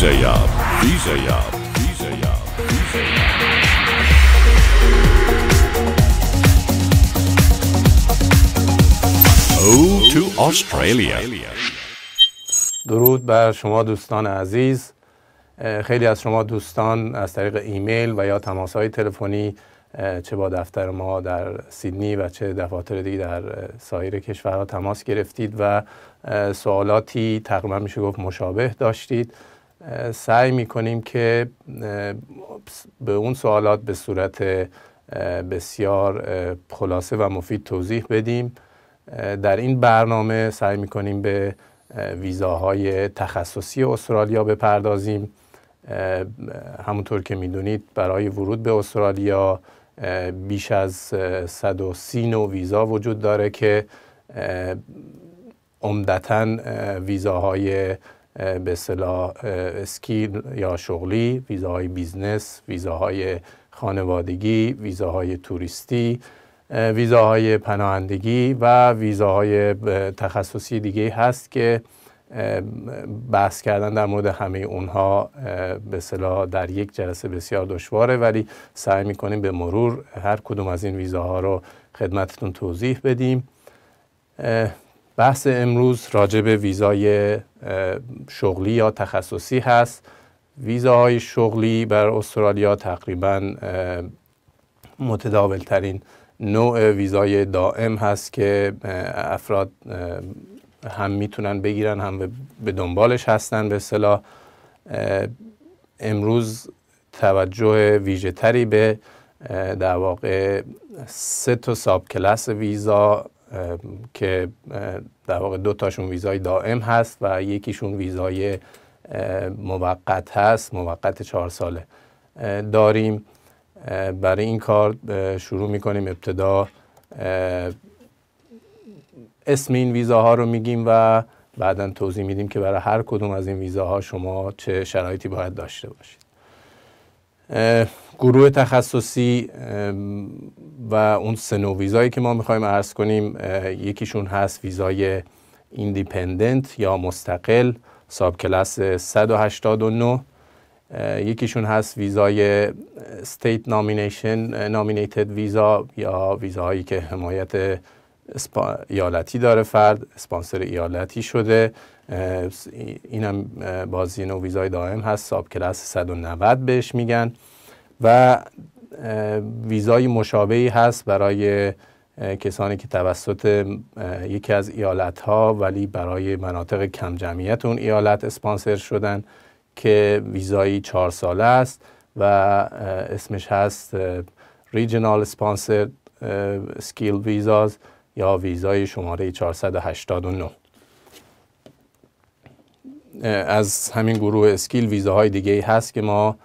درود بر شما دوستان عزیز خیلی از شما دوستان از طریق ایمیل و یا تماس های تلفنی چه با دفتر ما در سیدنی و چه دفاتر دیگه در سایر کشورها تماس گرفتید و سوالاتی تقریبا میشه گفت مشابه داشتید سعی می کنیم که به اون سوالات به صورت بسیار خلاصه و مفید توضیح بدیم در این برنامه سعی می کنیم به ویزاهای تخصصی استرالیا بپردازیم همونطور که میدونید برای ورود به استرالیا بیش از 130 نوع ویزا وجود داره که عمدتا ویزاهای به صلاح اسکیل یا شغلی ویزاهای بیزنس ویزاهای خانوادگی ویزاهای توریستی ویزاهای پناهندگی و ویزاهای تخصصی دیگه هست که بحث کردن در مورد همه اونها به صلاح در یک جلسه بسیار دشواره ولی سعی میکنیم به مرور هر کدوم از این ویزاها رو خدمتتون توضیح بدیم بحث امروز راجع به ویزای شغلی یا تخصصی هست ویزاهای شغلی بر استرالیا تقریبا متداول ترین نوع ویزای دائم هست که افراد هم میتونن بگیرن هم به دنبالش هستن به صلاح امروز توجه ویژه تری به در واقع سه تا ساب کلاس ویزا که در واقع دو تاشون ویزای دائم هست و یکیشون ویزای موقت هست موقت چهار ساله داریم برای این کار شروع میکنیم ابتدا اسم این ویزاها رو میگیم و بعدا توضیح میدیم که برای هر کدوم از این ویزاها شما چه شرایطی باید داشته باشید گروه تخصصی و اون سه نوع ویزایی که ما میخوایم عرض کنیم یکیشون هست ویزای ایندیپندنت یا مستقل ساب کلاس 189 یکیشون هست ویزای استیت نامینیشن نامینیتد ویزا یا ویزاهایی که حمایت ایالتی داره فرد اسپانسر ایالتی شده اینم بازی ویزای دائم هست ساب کلاس 190 بهش میگن و ویزای مشابهی هست برای کسانی که توسط یکی از ایالت ها ولی برای مناطق کم جمعیت اون ایالت اسپانسر شدن که ویزایی چهار ساله است و اسمش هست ریجنال اسپانسر سکیل ویزاز یا ویزای شماره 489 از همین گروه اسکیل ویزاهای دیگه ای هست که ما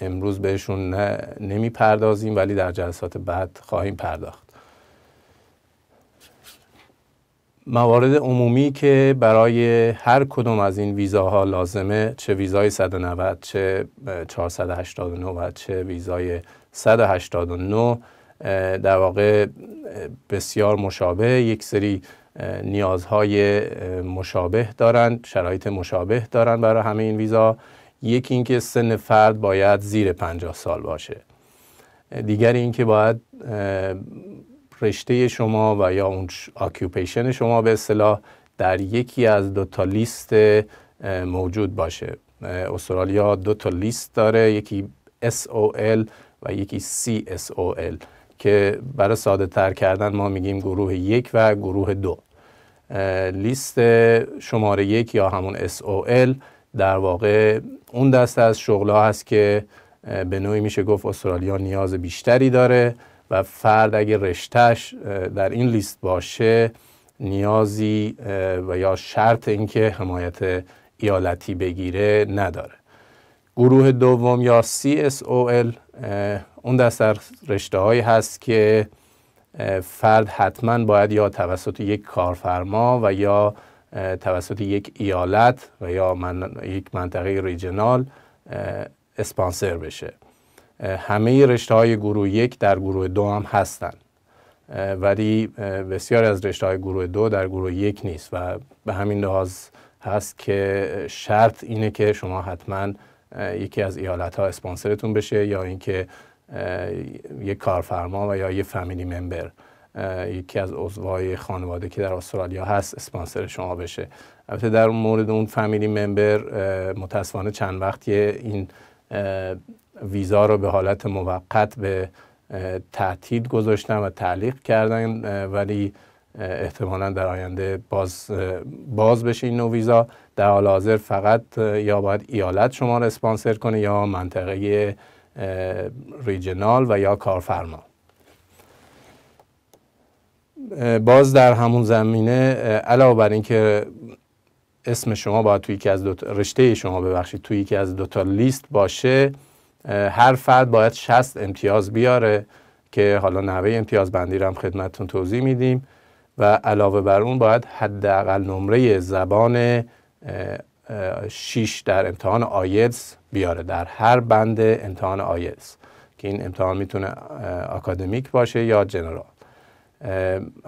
امروز بهشون نمی پردازیم ولی در جلسات بعد خواهیم پرداخت موارد عمومی که برای هر کدوم از این ویزاها لازمه چه ویزای 190 چه 489 و چه ویزای 189 در واقع بسیار مشابه یک سری نیازهای مشابه دارند شرایط مشابه دارند برای همه این ویزا یکی اینکه سن فرد باید زیر 50 سال باشه دیگر اینکه باید رشته شما و یا اون اکیوپیشن شما به اصطلاح در یکی از دو تا لیست موجود باشه استرالیا دو تا لیست داره یکی SOL و یکی CSOL که برای ساده تر کردن ما میگیم گروه یک و گروه دو لیست شماره یک یا همون SOL در واقع اون دست از شغلا هست که به نوعی میشه گفت استرالیا نیاز بیشتری داره و فرد اگه رشتهش در این لیست باشه نیازی و یا شرط اینکه حمایت ایالتی بگیره نداره گروه دوم یا CSOL اون دست از رشته هایی هست که فرد حتما باید یا توسط یک کارفرما و یا توسط یک ایالت و یا من، یک منطقه ریجنال اسپانسر بشه همه رشته های گروه یک در گروه دو هم هستند ولی بسیاری از رشته های گروه دو در گروه یک نیست و به همین لحاظ هست که شرط اینه که شما حتما یکی از ایالت ها اسپانسرتون بشه یا اینکه یک کارفرما و یا یه فامیلی ممبر یکی از عضوهای خانواده که در استرالیا هست اسپانسر شما بشه البته در مورد اون فامیلی ممبر متاسفانه چند یه این ویزا رو به حالت موقت به تعطیل گذاشتن و تعلیق کردن ولی احتمالا در آینده باز, باز بشه این نو ویزا در حال حاضر فقط یا باید ایالت شما رو اسپانسر کنه یا منطقه ریجنال و یا کارفرما باز در همون زمینه علاوه بر اینکه اسم شما باید توی یکی از دو رشته شما ببخشید توی یکی از دو تا لیست باشه هر فرد باید 60 امتیاز بیاره که حالا نحوه امتیاز بندی رو هم خدمتتون توضیح میدیم و علاوه بر اون باید حداقل نمره زبان 6 در امتحان آیلتس بیاره در هر بند امتحان آیلتس که این امتحان میتونه اکادمیک باشه یا جنرال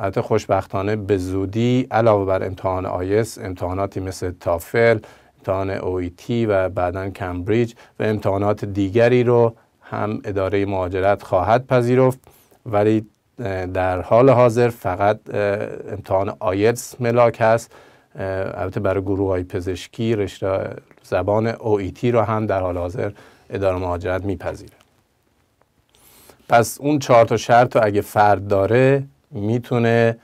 حتی خوشبختانه به زودی علاوه بر امتحان آیس امتحاناتی مثل تافل امتحان اویتی و بعدا کمبریج و امتحانات دیگری رو هم اداره مهاجرت خواهد پذیرفت ولی در حال حاضر فقط امتحان آیلتس ملاک هست البته برای گروه های پزشکی رشته زبان OET رو هم در حال حاضر اداره مهاجرت میپذیره پس اون چهار تا شرط رو اگه فرد داره میتونه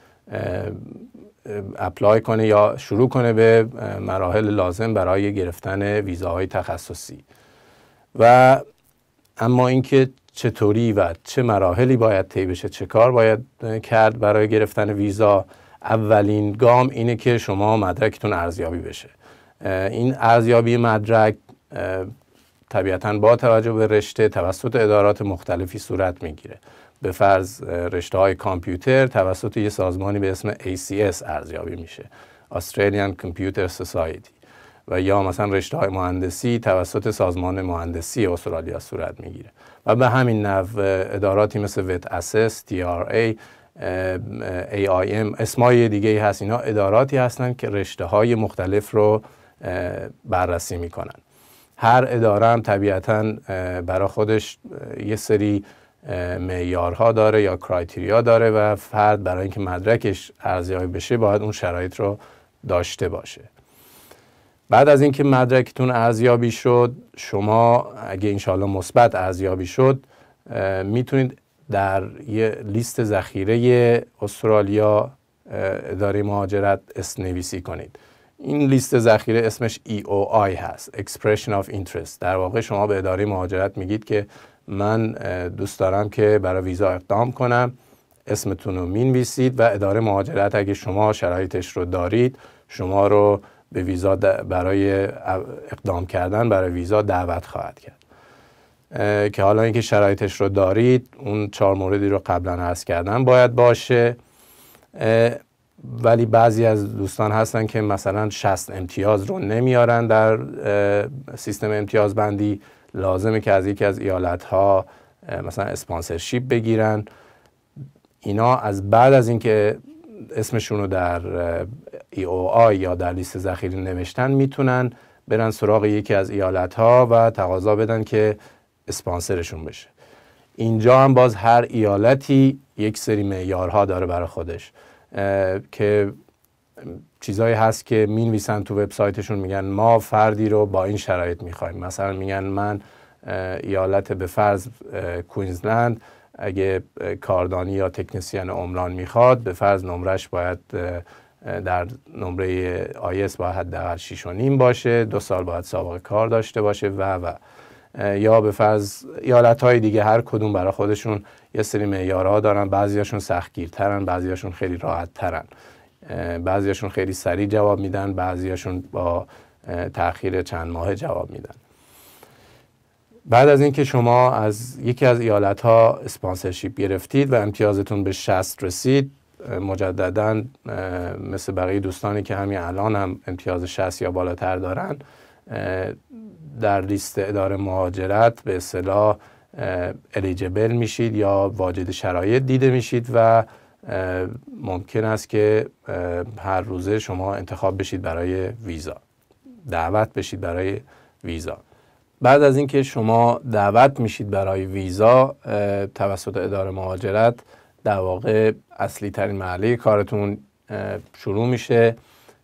اپلای کنه یا شروع کنه به مراحل لازم برای گرفتن ویزاهای تخصصی و اما اینکه چطوری و چه مراحلی باید طی بشه چه کار باید کرد برای گرفتن ویزا اولین گام اینه که شما مدرکتون ارزیابی بشه این ارزیابی مدرک طبیعتا با توجه به رشته توسط ادارات مختلفی صورت میگیره به فرض رشته های کامپیوتر توسط یه سازمانی به اسم ACS ارزیابی میشه Australian Computer Society و یا مثلا رشته های مهندسی توسط سازمان مهندسی استرالیا صورت میگیره و به همین نو اداراتی مثل ویت اسس، تی آر ای، ای آی ام اسمای دیگه هست اینا اداراتی هستند که رشته های مختلف رو بررسی میکنن هر اداره هم طبیعتا برای خودش یه سری معیارها داره یا کرایتریا داره و فرد برای اینکه مدرکش ارزیابی بشه باید اون شرایط رو داشته باشه بعد از اینکه مدرکتون ارزیابی شد شما اگه انشالله مثبت ارزیابی شد میتونید در یه لیست ذخیره استرالیا اداره مهاجرت نویسی کنید این لیست ذخیره اسمش EOI هست Expression of Interest در واقع شما به اداره مهاجرت میگید که من دوست دارم که برای ویزا اقدام کنم اسمتون رو مینویسید و اداره مهاجرت اگه شما شرایطش رو دارید شما رو به ویزا برای اقدام کردن برای ویزا دعوت خواهد کرد که حالا اینکه شرایطش رو دارید اون چهار موردی رو قبلا هست کردن باید باشه ولی بعضی از دوستان هستن که مثلا 60 امتیاز رو نمیارن در سیستم امتیاز بندی لازمه که از یکی از ایالت ها مثلا اسپانسرشیپ بگیرن اینا از بعد از اینکه اسمشون رو در ای او آی یا در لیست ذخیره نوشتن میتونن برن سراغ یکی از ایالت ها و تقاضا بدن که اسپانسرشون بشه اینجا هم باز هر ایالتی یک سری معیارها داره برای خودش که چیزایی هست که نویسن تو وبسایتشون میگن ما فردی رو با این شرایط میخوایم مثلا میگن من ایالت به فرض کوینزلند اگه کاردانی یا تکنسیان عمران میخواد به فرض نمرش باید در نمره آیس باید حداقل 6.5 باشه دو سال باید سابقه کار داشته باشه و و یا به فرض ایالت های دیگه هر کدوم برای خودشون یه سری معیارها دارن بعضیاشون سختگیرترن بعضیاشون خیلی راحتترن بعضیاشون خیلی سریع جواب میدن بعضیاشون با تاخیر چند ماه جواب میدن بعد از اینکه شما از یکی از ایالت ها اسپانسرشیپ گرفتید و امتیازتون به 60 رسید مجددا مثل بقیه دوستانی که همین الان هم امتیاز 60 یا بالاتر دارن در لیست اداره مهاجرت به اصطلاح الیجبل میشید یا واجد شرایط دیده میشید و ممکن است که هر روزه شما انتخاب بشید برای ویزا دعوت بشید برای ویزا بعد از اینکه شما دعوت میشید برای ویزا توسط اداره مهاجرت در واقع اصلی ترین محله کارتون شروع میشه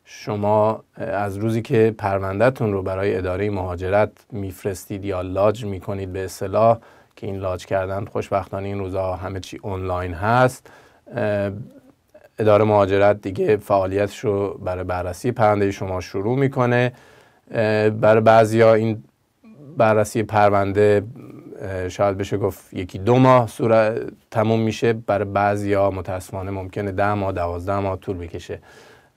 شما از روزی که پروندهتون رو برای اداره مهاجرت میفرستید یا لاج میکنید به اصطلاح که این لاج کردن خوشبختانه این روزها همه چی آنلاین هست اداره مهاجرت دیگه فعالیتش رو برای بررسی پرونده شما شروع میکنه برای بعضیا این بررسی پرونده شاید بشه گفت یکی دو ماه صورت تموم میشه برای بعضیا متاسفانه ممکنه ده ماه دوازده ماه طول بکشه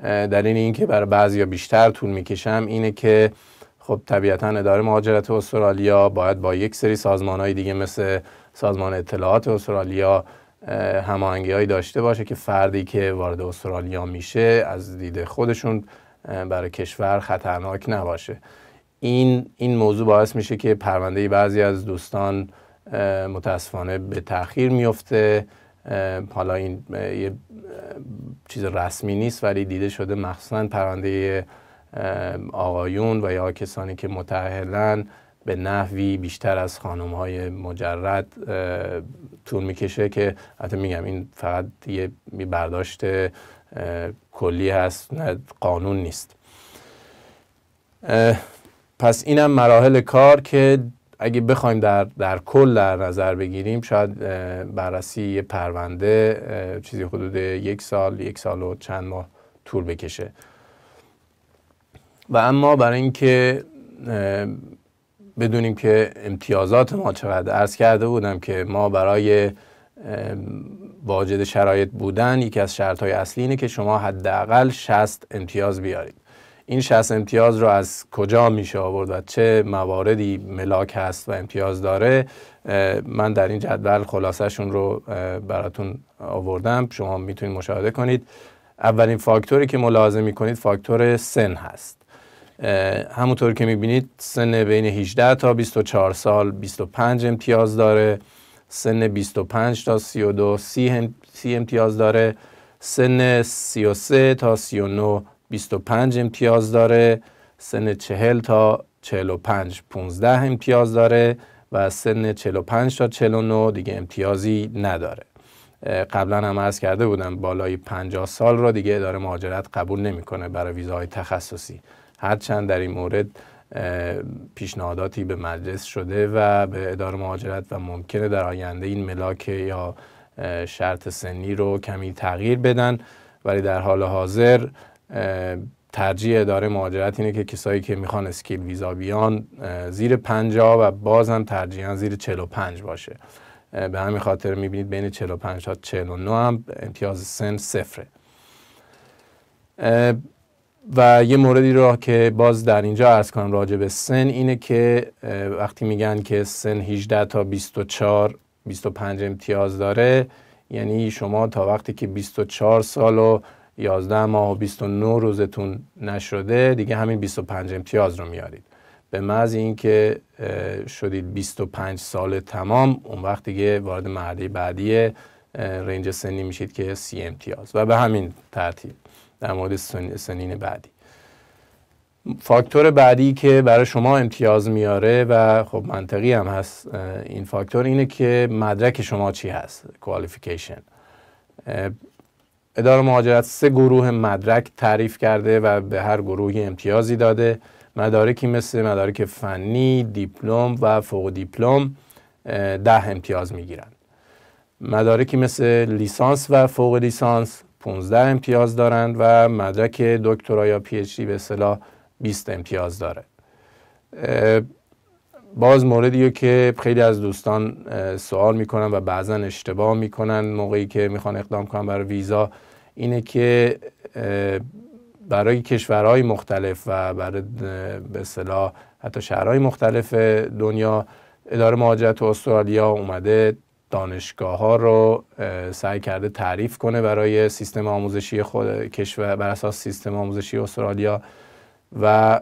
دلیل اینکه برای بعضیا بیشتر طول میکشم اینه که خب طبیعتا اداره مهاجرت استرالیا باید با یک سری سازمان های دیگه مثل سازمان اطلاعات استرالیا هماهنگی داشته باشه که فردی که وارد استرالیا میشه از دید خودشون برای کشور خطرناک نباشه این این موضوع باعث میشه که پرونده بعضی از دوستان متاسفانه به تاخیر میفته حالا این یه چیز رسمی نیست ولی دیده شده مخصوصا پرونده آقایون و یا کسانی که متعهلن به نحوی بیشتر از خانم های مجرد طول میکشه که حتی میگم این فقط یه برداشت کلی هست نه قانون نیست پس اینم مراحل کار که اگه بخوایم در, در کل در نظر بگیریم شاید بررسی یه پرونده چیزی حدود یک سال یک سال و چند ماه طول بکشه و اما برای اینکه بدونیم که امتیازات ما چقدر ارز کرده بودم که ما برای واجد شرایط بودن یکی از شرط های اصلی اینه که شما حداقل 60 امتیاز بیارید این 60 امتیاز رو از کجا میشه آورد و چه مواردی ملاک هست و امتیاز داره من در این جدول خلاصهشون رو براتون آوردم شما میتونید مشاهده کنید اولین فاکتوری که ملاحظه میکنید فاکتور سن هست همونطور که میبینید سن بین 18 تا 24 سال 25 امتیاز داره سن 25 تا 32 30 امتیاز داره سن 33 تا 39 25 امتیاز داره سن 40 تا 45 15 امتیاز داره و سن 45 تا 49 دیگه امتیازی نداره قبلا هم عرض کرده بودم بالای 50 سال را دیگه اداره مهاجرت قبول نمیکنه برای ویزاهای تخصصی هرچند در این مورد پیشنهاداتی به مجلس شده و به اداره مهاجرت و ممکنه در آینده این ملاک یا شرط سنی رو کمی تغییر بدن ولی در حال حاضر ترجیح اداره مهاجرت اینه که کسایی که میخوان اسکیل ویزا بیان زیر 50 و باز هم ترجیحاً زیر 45 باشه به همین خاطر میبینید بین 45 تا 49 هم امتیاز سن سفره و یه موردی رو که باز در اینجا ارز کنم راجع به سن اینه که وقتی میگن که سن 18 تا 24 25 امتیاز داره یعنی شما تا وقتی که 24 سال و 11 ماه و 29 روزتون نشده دیگه همین 25 امتیاز رو میارید به محض اینکه شدید 25 سال تمام اون وقت دیگه وارد مرحله بعدی رنج سنی میشید که سی امتیاز و به همین ترتیب در مورد سنین بعدی فاکتور بعدی که برای شما امتیاز میاره و خب منطقی هم هست این فاکتور اینه که مدرک شما چی هست کوالیفیکیشن اداره مهاجرت سه گروه مدرک تعریف کرده و به هر گروهی امتیازی داده مدارکی مثل مدارک فنی، دیپلم و فوق دیپلم ده امتیاز میگیرند. مدارکی مثل لیسانس و فوق لیسانس 15 امتیاز دارند و مدرک دکترا یا پی اچ به اصطلاح 20 امتیاز داره. باز موردیه که خیلی از دوستان سوال میکنن و بعضا اشتباه میکنن موقعی که میخوان اقدام کنن برای ویزا اینه که برای کشورهای مختلف و برای به صلاح حتی شهرهای مختلف دنیا اداره مهاجرت استرالیا اومده دانشگاه ها رو سعی کرده تعریف کنه برای سیستم آموزشی خود کشور بر اساس سیستم آموزشی استرالیا و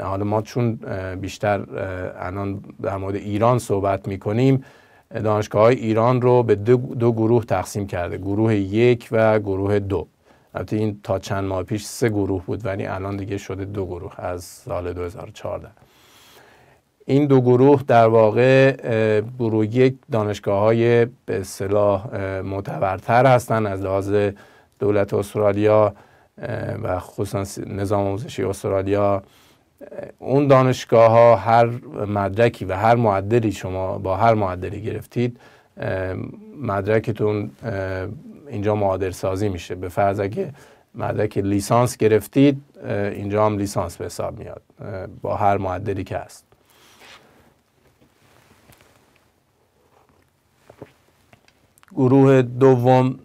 حالا ما چون بیشتر الان در مورد ایران صحبت می کنیم دانشگاه های ایران رو به دو, دو گروه تقسیم کرده گروه یک و گروه دو البته این تا چند ماه پیش سه گروه بود ولی الان دیگه شده دو گروه از سال 2014 این دو گروه در واقع گروه یک دانشگاه های به صلاح معتبرتر هستند از لحاظ دولت استرالیا و خصوصا نظام آموزشی استرالیا اون دانشگاه ها هر مدرکی و هر معدلی شما با هر معدلی گرفتید مدرکتون اینجا معادل سازی میشه به فرض اگه مدرک لیسانس گرفتید اینجا هم لیسانس به حساب میاد با هر معدلی که هست گروه دوم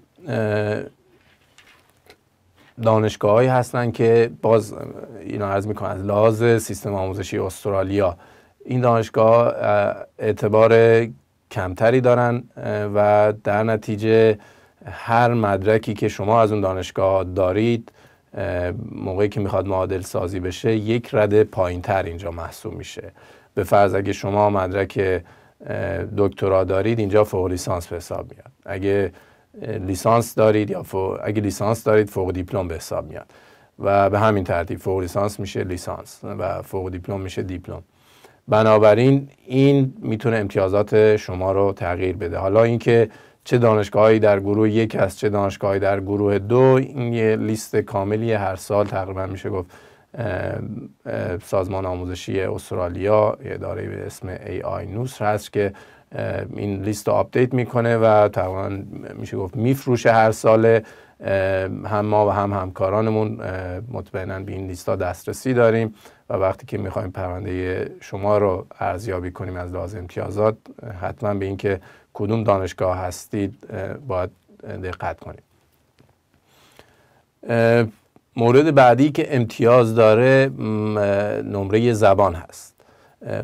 دانشگاهایی هستن که باز اینو عرض میکنن از لحاظ سیستم آموزشی استرالیا این دانشگاه اعتبار کمتری دارن و در نتیجه هر مدرکی که شما از اون دانشگاه دارید موقعی که میخواد معادل سازی بشه یک رده پایین تر اینجا محسوب میشه به فرض اگه شما مدرک دکترا دارید اینجا فوق لیسانس به حساب میاد اگه لیسانس دارید یا اگه لیسانس دارید فوق دیپلم به حساب میاد و به همین ترتیب فوق لیسانس میشه لیسانس و فوق دیپلم میشه دیپلم بنابراین این میتونه امتیازات شما رو تغییر بده حالا اینکه چه دانشگاهی در گروه یک هست چه دانشگاهی در گروه دو این یه لیست کاملی هر سال تقریبا میشه گفت سازمان آموزشی استرالیا اداره به اسم AI نوس هست که این لیست رو آپدیت میکنه و تقریبا میشه گفت میفروشه هر ساله هم ما و هم همکارانمون مطمئنا به این لیست دسترسی داریم و وقتی که میخوایم پرونده شما رو ارزیابی کنیم از لحاظ امتیازات حتما به اینکه کدوم دانشگاه هستید باید دقت کنیم مورد بعدی که امتیاز داره نمره زبان هست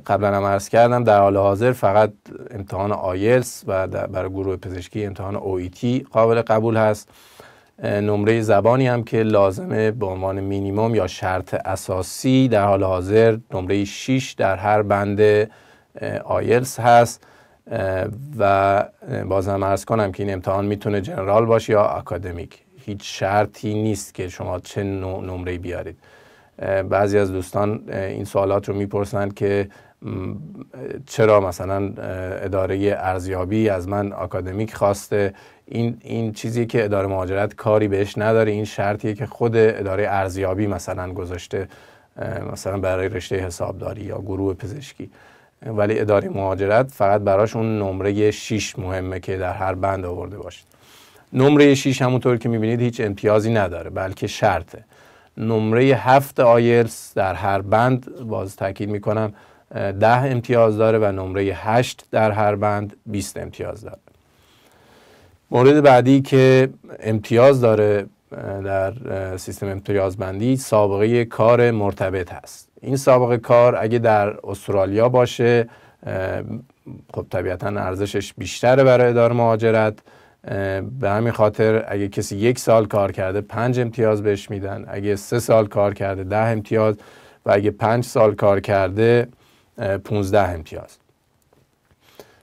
قبلا هم عرض کردم در حال حاضر فقط امتحان آیلس و برای گروه پزشکی امتحان OET قابل قبول هست نمره زبانی هم که لازمه به عنوان مینیموم یا شرط اساسی در حال حاضر نمره 6 در هر بند آیلس هست و بازم ارز کنم که این امتحان میتونه جنرال باشه یا اکادمیک هیچ شرطی نیست که شما چه نمره بیارید بعضی از دوستان این سوالات رو میپرسند که چرا مثلا اداره ارزیابی از من اکادمیک خواسته این, این چیزی که اداره مهاجرت کاری بهش نداره این شرطیه که خود اداره ارزیابی مثلا گذاشته مثلا برای رشته حسابداری یا گروه پزشکی ولی اداره مهاجرت فقط براش اون نمره 6 مهمه که در هر بند آورده باشید نمره 6 همونطور که میبینید هیچ امتیازی نداره بلکه شرطه نمره هفت آیلس در هر بند باز تاکید کنم، ده امتیاز داره و نمره هشت در هر بند 20 امتیاز داره مورد بعدی که امتیاز داره در سیستم امتیاز بندی سابقه کار مرتبط هست این سابقه کار اگه در استرالیا باشه خب طبیعتا ارزشش بیشتره برای اداره مهاجرت به همین خاطر اگه کسی یک سال کار کرده پنج امتیاز بهش میدن اگه سه سال کار کرده ده امتیاز و اگه پنج سال کار کرده پونزده امتیاز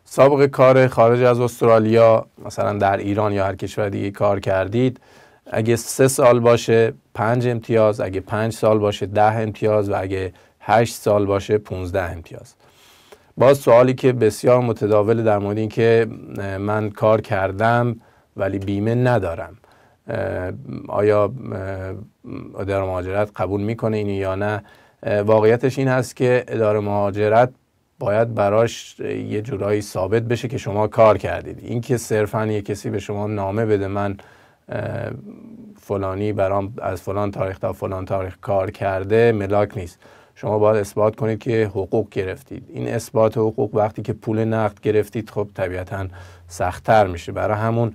سابق کار خارج از استرالیا مثلا در ایران یا هر کشور دیگه کار کردید اگه سه سال باشه پنج امتیاز اگه پنج سال باشه ده امتیاز و اگه هشت سال باشه پونزده امتیاز باز سوالی که بسیار متداول در مورد این که من کار کردم ولی بیمه ندارم آیا اداره مهاجرت قبول میکنه اینو یا نه واقعیتش این هست که اداره مهاجرت باید براش یه جورایی ثابت بشه که شما کار کردید اینکه صرفا یه کسی به شما نامه بده من فلانی برام از فلان تاریخ تا فلان تاریخ کار کرده ملاک نیست شما باید اثبات کنید که حقوق گرفتید این اثبات حقوق وقتی که پول نقد گرفتید خب طبیعتا سختتر میشه برای همون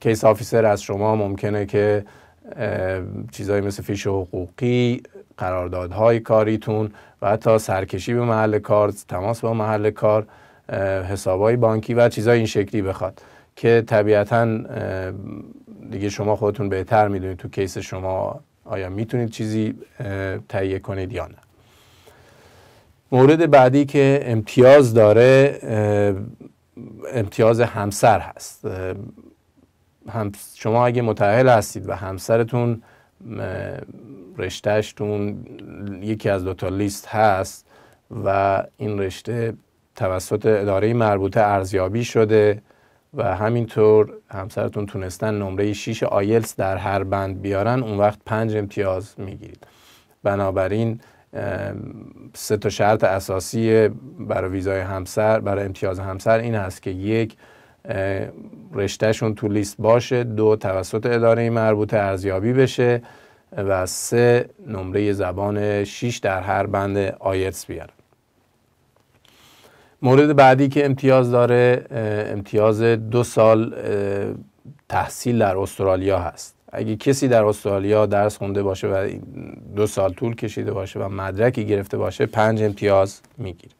کیس آفیسر از شما ممکنه که چیزایی مثل فیش حقوقی قراردادهای کاریتون و حتی سرکشی به محل کار تماس با محل کار حسابهای بانکی و چیزای این شکلی بخواد که طبیعتا دیگه شما خودتون بهتر میدونید تو کیس شما آیا میتونید چیزی تهیه کنید یا نه مورد بعدی که امتیاز داره امتیاز همسر هست هم شما اگه متأهل هستید و همسرتون رشتهشتون یکی از دوتا لیست هست و این رشته توسط اداره مربوطه ارزیابی شده و همینطور همسرتون تونستن نمره 6 آیلس در هر بند بیارن اون وقت 5 امتیاز میگیرید بنابراین سه تا شرط اساسی برای ویزای همسر برای امتیاز همسر این هست که یک رشتهشون تو لیست باشه دو توسط اداره مربوطه ارزیابی بشه و سه نمره زبان 6 در هر بند آیلتس بیارن مورد بعدی که امتیاز داره امتیاز دو سال تحصیل در استرالیا هست اگه کسی در استرالیا درس خونده باشه و دو سال طول کشیده باشه و مدرکی گرفته باشه پنج امتیاز میگیره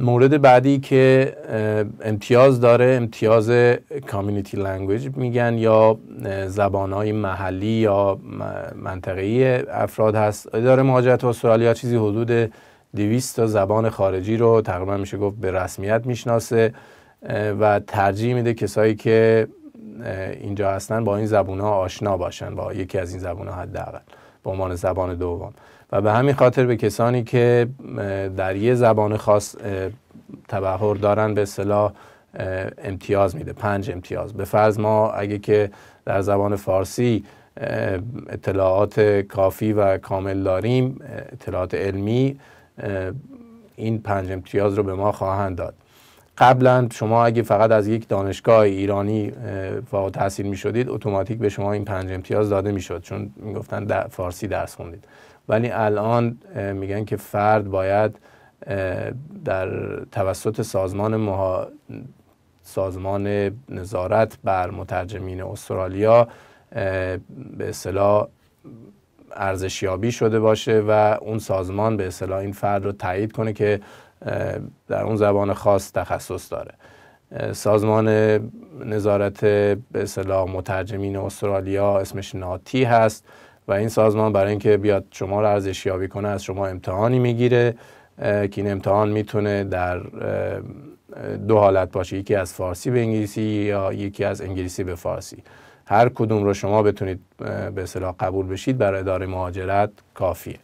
مورد بعدی که امتیاز داره امتیاز کامیونیتی لنگویج میگن یا زبانهای محلی یا منطقه‌ای افراد هست اداره مهاجرت استرالیا چیزی حدود 200 تا زبان خارجی رو تقریبا میشه گفت به رسمیت میشناسه و ترجیح میده کسایی که اینجا هستن با این زبان ها آشنا باشن با یکی از این زبان ها حداقل به عنوان زبان دوم و به همین خاطر به کسانی که در یه زبان خاص تبهر دارن به اصطلاح امتیاز میده پنج امتیاز به فرض ما اگه که در زبان فارسی اطلاعات کافی و کامل داریم اطلاعات علمی این پنج امتیاز رو به ما خواهند داد قبلا شما اگه فقط از یک دانشگاه ایرانی فارغ تحصیل می شدید اتوماتیک به شما این پنج امتیاز داده می شد چون می گفتن فارسی درس خوندید ولی الان میگن که فرد باید در توسط سازمان مها... سازمان نظارت بر مترجمین استرالیا به اصطلاح ارزشیابی شده باشه و اون سازمان به اصطلاح این فرد رو تایید کنه که در اون زبان خاص تخصص داره سازمان نظارت به اصطلاح مترجمین استرالیا اسمش ناتی هست و این سازمان برای اینکه بیاد شما رو ارزشیابی کنه از شما امتحانی میگیره که این امتحان میتونه در دو حالت باشه یکی از فارسی به انگلیسی یا یکی از انگلیسی به فارسی هر کدوم رو شما بتونید به اصطلاح قبول بشید برای اداره مهاجرت کافیه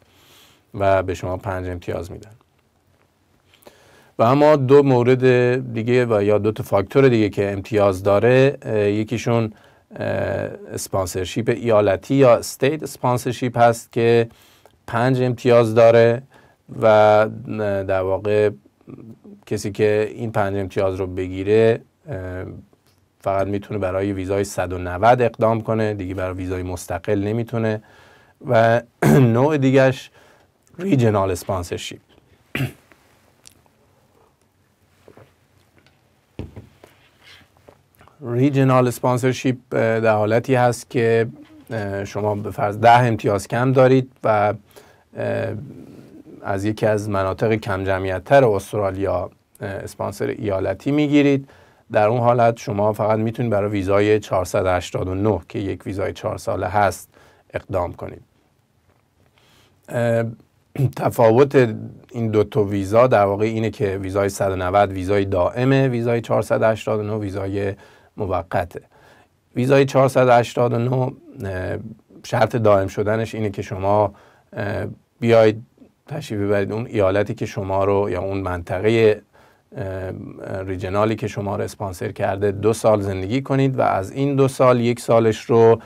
و به شما پنج امتیاز میدن و اما دو مورد دیگه و یا دو تا فاکتور دیگه که امتیاز داره یکیشون اسپانسرشیپ ایالتی یا استیت اسپانسرشیپ هست که پنج امتیاز داره و در واقع کسی که این پنج امتیاز رو بگیره فقط میتونه برای ویزای 190 اقدام کنه دیگه برای ویزای مستقل نمیتونه و نوع دیگهش ریجنال اسپانسرشیپ ریژنال سپانسرشیپ در حالتی هست که شما به فرض ده امتیاز کم دارید و از یکی از مناطق کم تر استرالیا اسپانسر ایالتی میگیرید در اون حالت شما فقط میتونید برای ویزای 489 که یک ویزای 4 ساله هست اقدام کنید تفاوت این دو تا ویزا در واقع اینه که ویزای 190 ویزای دائمه ویزای 489 ویزای موقته ویزای 489 شرط دائم شدنش اینه که شما بیاید تشریف ببرید اون ایالتی که شما رو یا اون منطقه ریجنالی که شما رو اسپانسر کرده دو سال زندگی کنید و از این دو سال یک سالش رو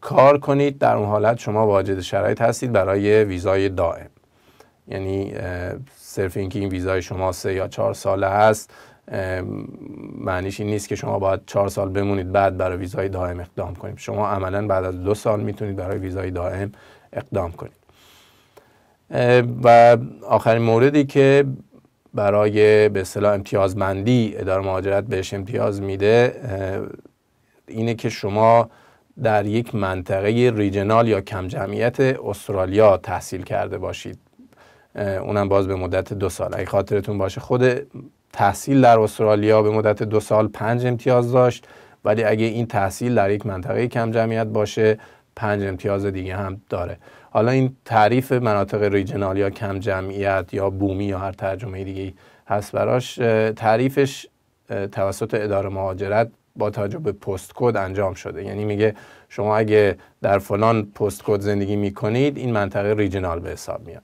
کار کنید در اون حالت شما واجد شرایط هستید برای ویزای دائم یعنی صرف اینکه این ویزای شما سه یا چهار ساله هست معنیش این نیست که شما باید چهار سال بمونید بعد برای ویزای دائم اقدام کنید شما عملا بعد از دو سال میتونید برای ویزای دائم اقدام کنید و آخرین موردی که برای به اصطلاح امتیازمندی اداره مهاجرت بهش امتیاز میده اینه که شما در یک منطقه ریجنال یا کم جمعیت استرالیا تحصیل کرده باشید اونم باز به مدت دو سال اگه خاطرتون باشه خود تحصیل در استرالیا به مدت دو سال پنج امتیاز داشت ولی اگه این تحصیل در یک منطقه کم جمعیت باشه پنج امتیاز دیگه هم داره حالا این تعریف مناطق ریجنال یا کم جمعیت یا بومی یا هر ترجمه دیگه هست براش تعریفش توسط اداره مهاجرت با توجه به پست کد انجام شده یعنی میگه شما اگه در فلان پست کد زندگی میکنید این منطقه ریجنال به حساب میاد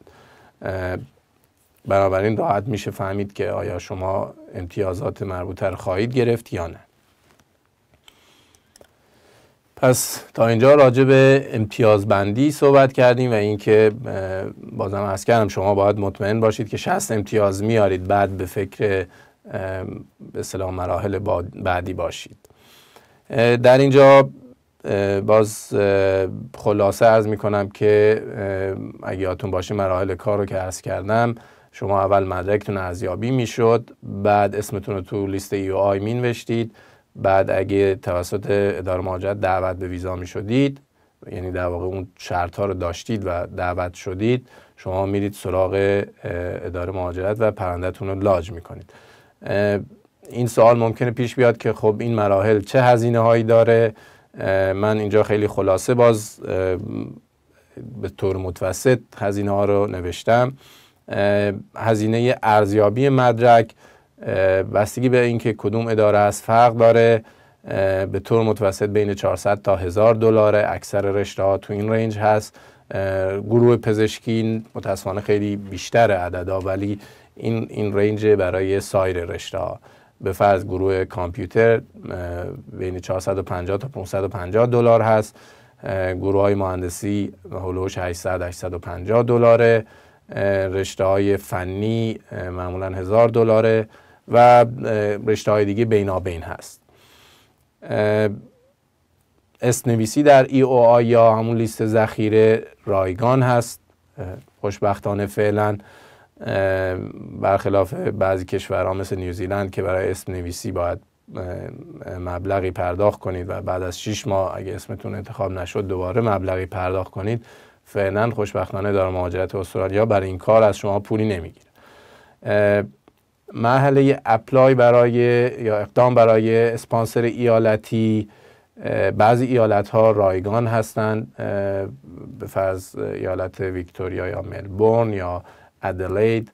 بنابراین راحت میشه فهمید که آیا شما امتیازات مربوطه رو خواهید گرفت یا نه پس تا اینجا راجع به امتیاز بندی صحبت کردیم و اینکه بازم از کردم شما باید مطمئن باشید که 60 امتیاز میارید بعد به فکر به سلام مراحل بعدی باشید در اینجا باز خلاصه ارز می کنم که اگه یادتون باشه مراحل کار رو که ارز کردم شما اول مدرکتون ارزیابی میشد بعد اسمتون رو تو لیست ای آی می بعد اگه توسط اداره مهاجرت دعوت به ویزا میشدید یعنی در واقع اون شرط ها رو داشتید و دعوت شدید شما میرید سراغ اداره مهاجرت و پرندهتون رو لاج میکنید این سوال ممکنه پیش بیاد که خب این مراحل چه هزینه هایی داره من اینجا خیلی خلاصه باز به طور متوسط هزینه ها رو نوشتم هزینه ارزیابی مدرک بستگی به اینکه کدوم اداره است فرق داره به طور متوسط بین 400 تا 1000 دلار اکثر رشته ها تو این رنج هست گروه پزشکی متاسفانه خیلی بیشتر عددا ولی این این رنج برای سایر رشته ها به فرض گروه کامپیوتر بین 450 تا 550 دلار هست گروه های مهندسی هولوش 800 850 دلاره رشته های فنی معمولا هزار دلاره و رشته های دیگه بینابین هست نویسی در ای او آی یا همون لیست ذخیره رایگان هست خوشبختانه فعلا برخلاف بعضی کشورها مثل نیوزیلند که برای اسم نویسی باید مبلغی پرداخت کنید و بعد از 6 ماه اگه اسمتون انتخاب نشد دوباره مبلغی پرداخت کنید فعلا خوشبختانه در مهاجرت استرالیا برای این کار از شما پولی نمیگیره مرحله اپلای برای یا اقدام برای اسپانسر ایالتی بعضی ایالت ها رایگان هستند به فرض ایالت ویکتوریا یا ملبورن یا ادلید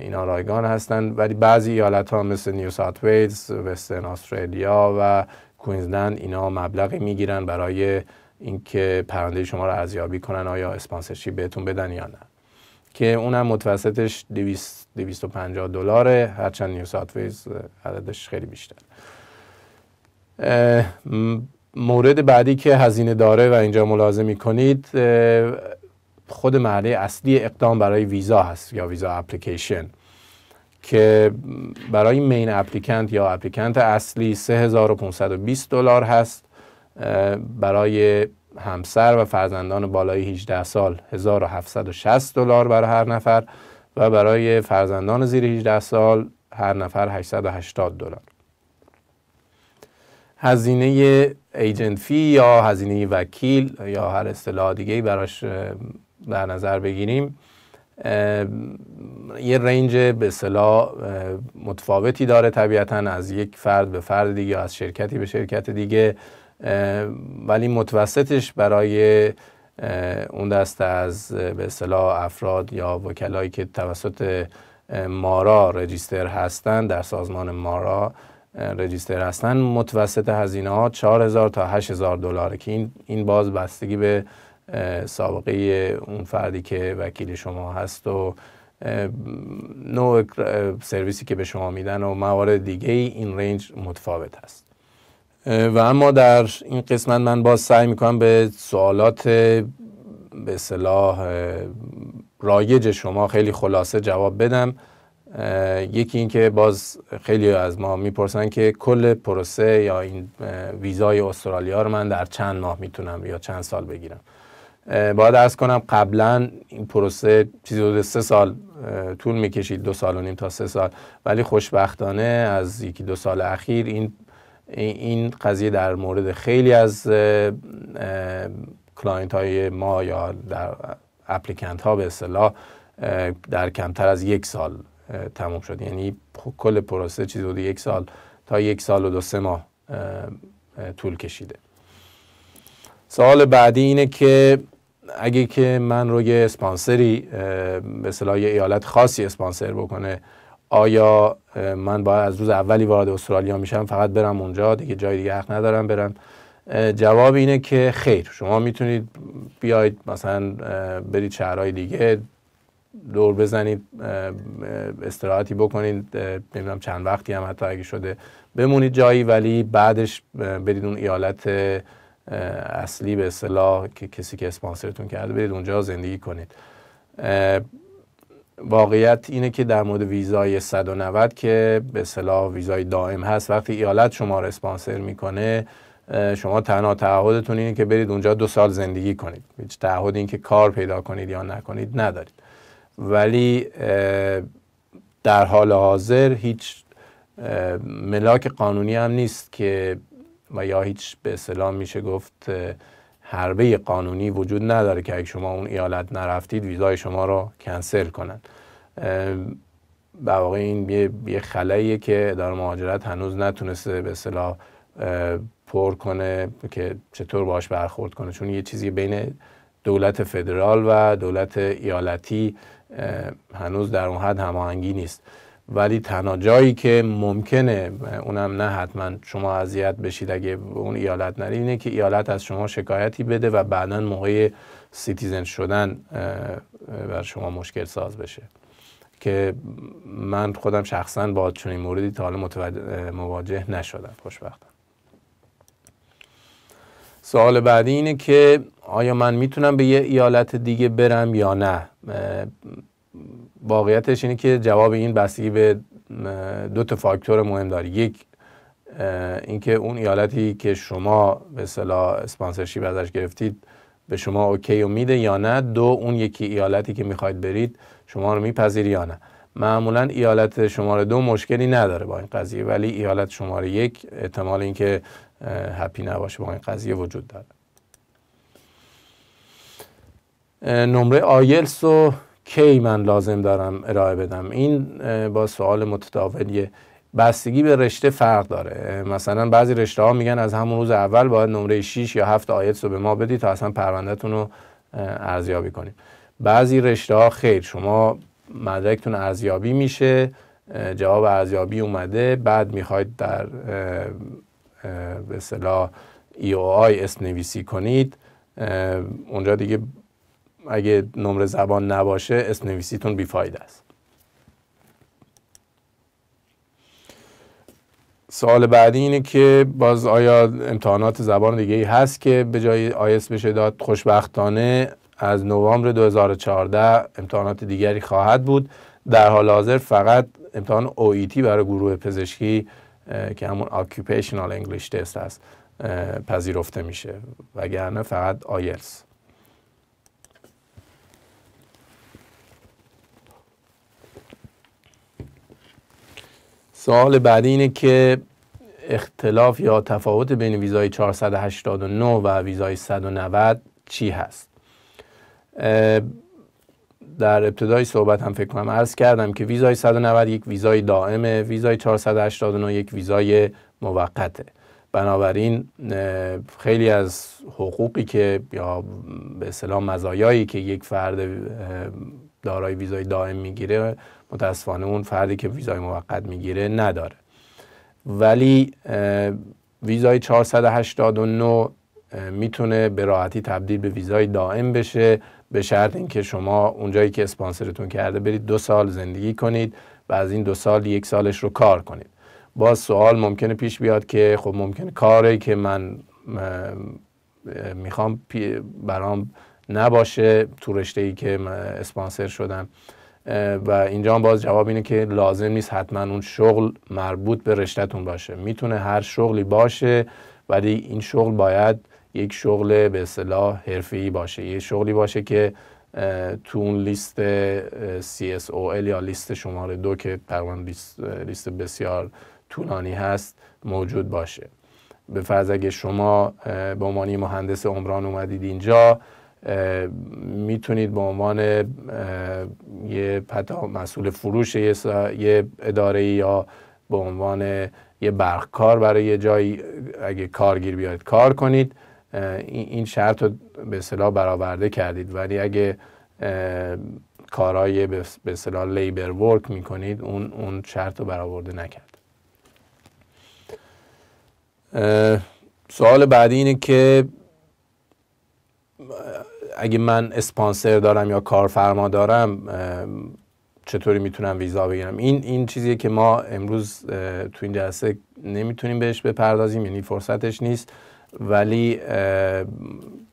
اینا رایگان هستند ولی بعضی ایالت ها مثل نیو سات ویلز وسترن استرالیا و کوینزلند اینا مبلغی میگیرن برای اینکه پرونده شما رو ارزیابی کنن آیا اسپانسرشی بهتون بدن یا نه که اونم متوسطش 250 دلاره هرچند نیو ساوت ویز عددش خیلی بیشتر مورد بعدی که هزینه داره و اینجا ملاحظه میکنید خود مرحله اصلی اقدام برای ویزا هست یا ویزا اپلیکیشن که برای مین اپلیکنت یا اپلیکنت اصلی 3520 دلار هست برای همسر و فرزندان بالای 18 سال 1760 دلار برای هر نفر و برای فرزندان زیر 18 سال هر نفر 880 دلار هزینه ایجنت فی یا هزینه وکیل یا هر اصطلاح دیگه براش در نظر بگیریم یه رنج به اصطلاح متفاوتی داره طبیعتا از یک فرد به فرد دیگه یا از شرکتی به شرکت دیگه ولی متوسطش برای اون دست از به اصطلاح افراد یا وکلایی که توسط مارا رجیستر هستند در سازمان مارا رجیستر هستن متوسط هزینه ها 4000 تا 8000 دلاره که این این باز بستگی به سابقه اون فردی که وکیل شما هست و نوع سرویسی که به شما میدن و موارد دیگه این رنج متفاوت هست و اما در این قسمت من باز سعی میکنم به سوالات به صلاح رایج شما خیلی خلاصه جواب بدم یکی اینکه باز خیلی از ما میپرسن که کل پروسه یا این ویزای استرالیا رو من در چند ماه میتونم یا چند سال بگیرم باید ارز کنم قبلا این پروسه چیزی سه سال طول میکشید دو سال و نیم تا سه سال ولی خوشبختانه از یکی دو سال اخیر این این قضیه در مورد خیلی از کلاینت های ما یا در اپلیکنت ها به اصطلاح در کمتر از یک سال تموم شد یعنی خب کل پروسه چیزی بوده یک سال تا یک سال و دو سه ماه طول کشیده سوال بعدی اینه که اگه که من رو یه اسپانسری به صلاح یه ایالت خاصی اسپانسر بکنه آیا من باید از روز اولی وارد استرالیا میشم فقط برم اونجا دیگه جای دیگه حق ندارم برم جواب اینه که خیر شما میتونید بیاید مثلا برید شهرهای دیگه دور بزنید استراحتی بکنید نمیدونم چند وقتی هم حتی اگه شده بمونید جایی ولی بعدش برید اون ایالت اصلی به اصطلاح که کسی که اسپانسرتون کرده برید اونجا زندگی کنید واقعیت اینه که در مورد ویزای 190 که به صلاح ویزای دائم هست وقتی ایالت شما رو اسپانسر میکنه شما تنها تعهدتون اینه که برید اونجا دو سال زندگی کنید هیچ تعهد این که کار پیدا کنید یا نکنید ندارید ولی در حال حاضر هیچ ملاک قانونی هم نیست که و یا هیچ به اصطلاح میشه گفت حربه قانونی وجود نداره که اگه شما اون ایالت نرفتید ویزای شما رو کنسل کنن به واقع این یه خلاییه که اداره مهاجرت هنوز نتونسته به اصطلاح پر کنه که چطور باش برخورد کنه چون یه چیزی بین دولت فدرال و دولت ایالتی هنوز در اون حد هماهنگی نیست ولی تنها جایی که ممکنه اونم نه حتما شما اذیت بشید اگه اون ایالت نری اینه که ایالت از شما شکایتی بده و بعدا موقع سیتیزن شدن بر شما مشکل ساز بشه که من خودم شخصا با چنین موردی تا حالا مواجه نشدم خوشبختم سوال بعدی اینه که آیا من میتونم به یه ایالت دیگه برم یا نه واقعیتش اینه که جواب این بستگی به دو تا فاکتور مهم داره یک اینکه اون ایالتی که شما به اصطلاح اسپانسرشیپ ازش گرفتید به شما اوکی و میده یا نه دو اون یکی ایالتی که میخواید برید شما رو میپذیری یا نه معمولا ایالت شماره دو مشکلی نداره با این قضیه ولی ایالت شماره یک احتمال اینکه هپی نباشه با این قضیه وجود داره نمره آیلس رو کی من لازم دارم ارائه بدم این با سوال متداولیه بستگی به رشته فرق داره مثلا بعضی رشته ها میگن از همون روز اول باید نمره 6 یا 7 آیت رو به ما بدی تا اصلا پروندهتون رو ارزیابی کنیم بعضی رشته ها خیر شما مدرکتون ارزیابی میشه جواب ارزیابی اومده بعد میخواید در به اصطلاح ای او آی اسم نویسی کنید اونجا دیگه اگه نمره زبان نباشه اسم نویسیتون بیفاید است سوال بعدی اینه که باز آیا امتحانات زبان دیگه ای هست که به جای آیس بشه داد خوشبختانه از نوامبر 2014 امتحانات دیگری خواهد بود در حال حاضر فقط امتحان OET برای گروه پزشکی که همون Occupational English Test هست پذیرفته میشه وگرنه فقط آیلس سوال بعدی اینه که اختلاف یا تفاوت بین ویزای 489 و ویزای 190 چی هست در ابتدای صحبت هم فکر کنم عرض کردم که ویزای 190 یک ویزای دائمه ویزای 489 یک ویزای موقته بنابراین خیلی از حقوقی که یا به اصطلاح مزایایی که یک فرد دارای ویزای دائم میگیره متاسفانه اون فردی که ویزای موقت میگیره نداره ولی ویزای 489 میتونه به راحتی تبدیل به ویزای دائم بشه به شرط اینکه شما اونجایی که اسپانسرتون کرده برید دو سال زندگی کنید و از این دو سال یک سالش رو کار کنید باز سوال ممکنه پیش بیاد که خب ممکنه کاری که من میخوام برام نباشه تو رشته ای که اسپانسر شدم و اینجا هم باز جواب اینه که لازم نیست حتما اون شغل مربوط به رشتهتون باشه میتونه هر شغلی باشه ولی این شغل باید یک شغل به اصطلاح حرفه‌ای باشه یه شغلی باشه که تو اون لیست CSOL یا لیست شماره دو که تقریبا لیست, بسیار طولانی هست موجود باشه به فرض اگه شما به عنوان مهندس عمران اومدید اینجا میتونید به عنوان یه مسئول فروش یه, یه اداره یا به عنوان یه برقکار برای یه جایی اگه کارگیر بیاید کار کنید این شرط رو به صلاح برآورده کردید ولی اگه کارهای به صلاح لیبر ورک میکنید اون اون شرط رو برآورده نکرد سوال بعدی اینه که اگه من اسپانسر دارم یا کارفرما دارم چطوری میتونم ویزا بگیرم این این چیزیه که ما امروز تو این جلسه نمیتونیم بهش بپردازیم یعنی فرصتش نیست ولی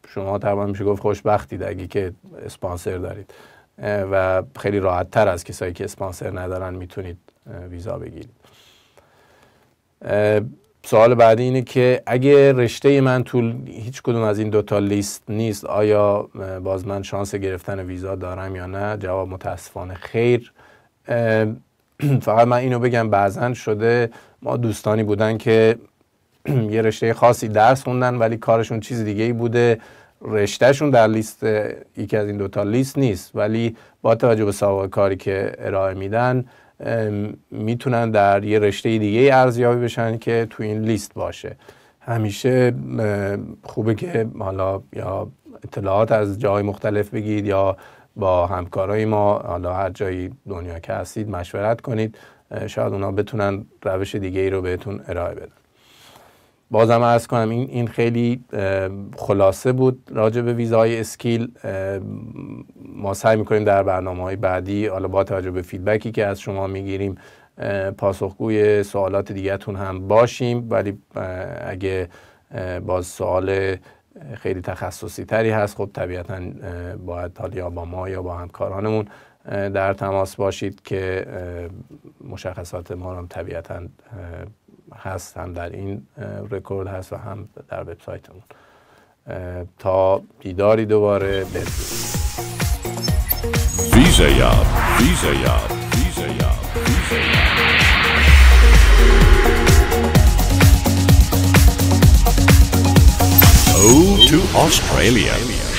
شما تقریبا میشه گفت خوشبختید اگه که اسپانسر دارید و خیلی راحت تر از کسایی که اسپانسر ندارن میتونید ویزا بگیرید سوال بعدی اینه که اگه رشته من تو هیچ کدوم از این دوتا لیست نیست آیا باز من شانس گرفتن ویزا دارم یا نه جواب متاسفانه خیر فقط من اینو بگم بعضا شده ما دوستانی بودن که یه رشته خاصی درس خوندن ولی کارشون چیز دیگه ای بوده رشتهشون در لیست یکی از این دوتا لیست نیست ولی با توجه به سابقه کاری که ارائه میدن میتونن در یه رشته دیگه ارزیابی بشن که تو این لیست باشه همیشه خوبه که حالا یا اطلاعات از جای مختلف بگید یا با همکارای ما حالا هر جایی دنیا که هستید مشورت کنید شاید اونا بتونن روش دیگه ای رو بهتون ارائه بدن بازم ارز کنم این, این خیلی خلاصه بود راجع به ویزای اسکیل ما سعی میکنیم در برنامه های بعدی حالا با توجه به فیدبکی که از شما میگیریم پاسخگوی سوالات دیگهتون هم باشیم ولی اگه باز سوال خیلی تخصصی تری هست خب طبیعتا باید حالا یا با ما یا با همکارانمون در تماس باشید که مشخصات ما رو هم طبیعتا هست هم در این رکورد هست و هم در وبسایتمون تا دیداری دوباره برسیم ویزا یاب ویزا Australia.